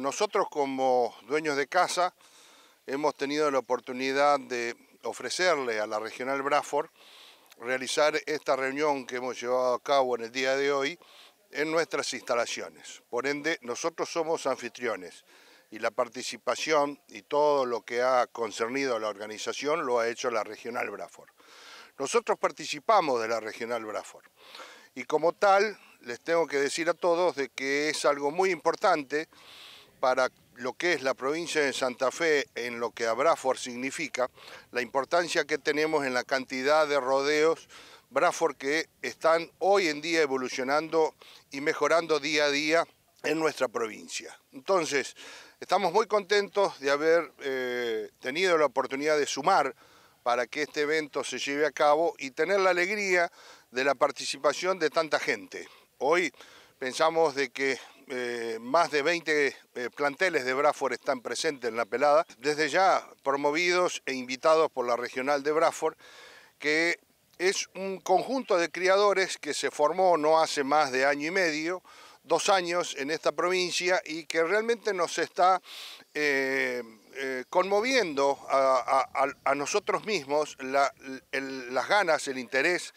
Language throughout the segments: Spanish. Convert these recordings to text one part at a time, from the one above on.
Nosotros como dueños de casa hemos tenido la oportunidad de ofrecerle a la regional Braford realizar esta reunión que hemos llevado a cabo en el día de hoy en nuestras instalaciones. Por ende, nosotros somos anfitriones y la participación y todo lo que ha concernido a la organización lo ha hecho la regional Braford. Nosotros participamos de la regional Braford y como tal les tengo que decir a todos de que es algo muy importante para lo que es la provincia de Santa Fe, en lo que Brafford significa, la importancia que tenemos en la cantidad de rodeos Brafor que están hoy en día evolucionando y mejorando día a día en nuestra provincia. Entonces, estamos muy contentos de haber eh, tenido la oportunidad de sumar para que este evento se lleve a cabo y tener la alegría de la participación de tanta gente. Hoy pensamos de que eh, más de 20 eh, planteles de Braford están presentes en la pelada, desde ya promovidos e invitados por la regional de Braford, que es un conjunto de criadores que se formó no hace más de año y medio, dos años en esta provincia y que realmente nos está eh, conmoviendo a, nosotros mismos las ganas, el interés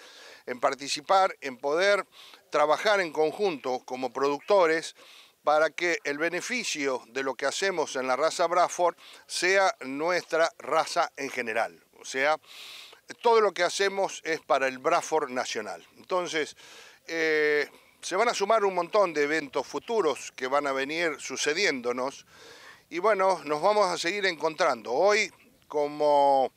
en participar, en poder trabajar en conjunto como productores para que el beneficio de lo que hacemos en la raza Braford sea nuestra raza en general. O sea, todo lo que hacemos es para el Bradford Nacional. Entonces, eh, se van a sumar un montón de eventos futuros que van a venir sucediéndonos y bueno, nos vamos a seguir encontrando. Hoy, como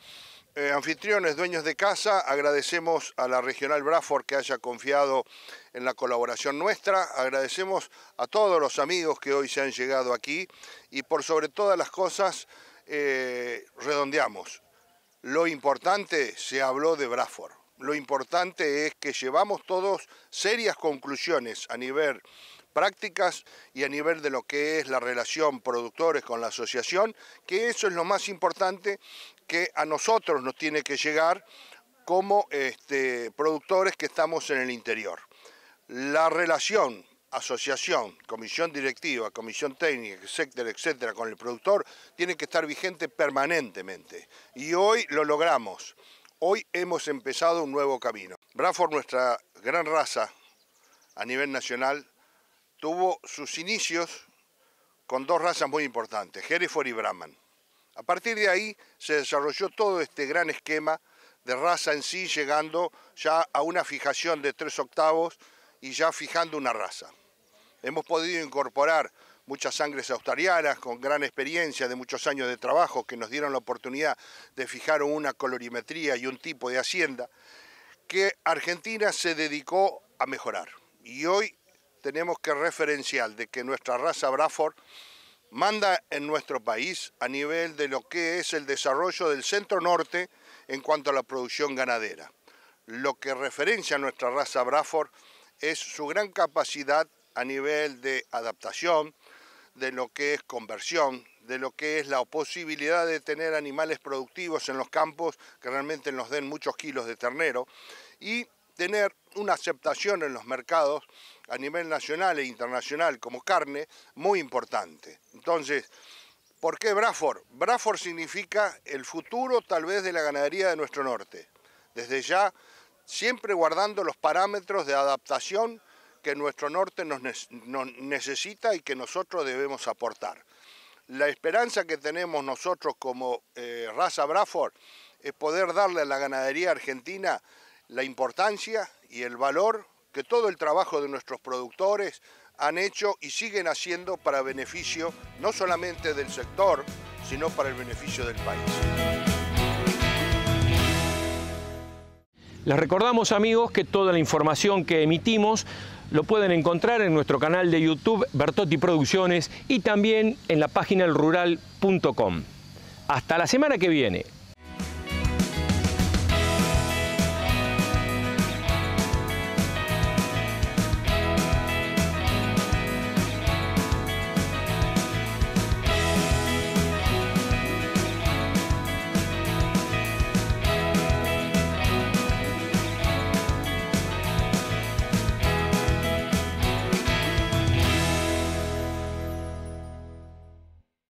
eh, anfitriones, dueños de casa, agradecemos a la Regional Braford que haya confiado en la colaboración nuestra, agradecemos a todos los amigos que hoy se han llegado aquí y por sobre todas las cosas eh, redondeamos. Lo importante, se habló de Braford lo importante es que llevamos todos serias conclusiones a nivel prácticas y a nivel de lo que es la relación productores con la asociación, que eso es lo más importante que a nosotros nos tiene que llegar como este, productores que estamos en el interior. La relación asociación, comisión directiva, comisión técnica, etcétera, etcétera, con el productor, tiene que estar vigente permanentemente. Y hoy lo logramos. Hoy hemos empezado un nuevo camino. Bradford, nuestra gran raza a nivel nacional, tuvo sus inicios con dos razas muy importantes, Hereford y Brahman. A partir de ahí se desarrolló todo este gran esquema de raza en sí, llegando ya a una fijación de tres octavos y ya fijando una raza. Hemos podido incorporar muchas sangres australianas, con gran experiencia de muchos años de trabajo, que nos dieron la oportunidad de fijar una colorimetría y un tipo de hacienda, que Argentina se dedicó a mejorar. Y hoy tenemos que referenciar de que nuestra raza Braford manda en nuestro país a nivel de lo que es el desarrollo del centro norte en cuanto a la producción ganadera. Lo que referencia a nuestra raza Braford es su gran capacidad a nivel de adaptación, de lo que es conversión, de lo que es la posibilidad de tener animales productivos en los campos que realmente nos den muchos kilos de ternero y tener una aceptación en los mercados a nivel nacional e internacional como carne muy importante. Entonces, ¿por qué Braford? Braford significa el futuro tal vez de la ganadería de nuestro norte. Desde ya, siempre guardando los parámetros de adaptación que nuestro norte nos, necesita y que nosotros debemos aportar. La esperanza que tenemos nosotros como eh, raza Braford es poder darle a la ganadería argentina la importancia y el valor que todo el trabajo de nuestros productores han hecho y siguen haciendo para beneficio no solamente del sector, sino para el beneficio del país. Les recordamos amigos que toda la información que emitimos lo pueden encontrar en nuestro canal de YouTube Bertotti Producciones y también en la página elrural.com. Hasta la semana que viene.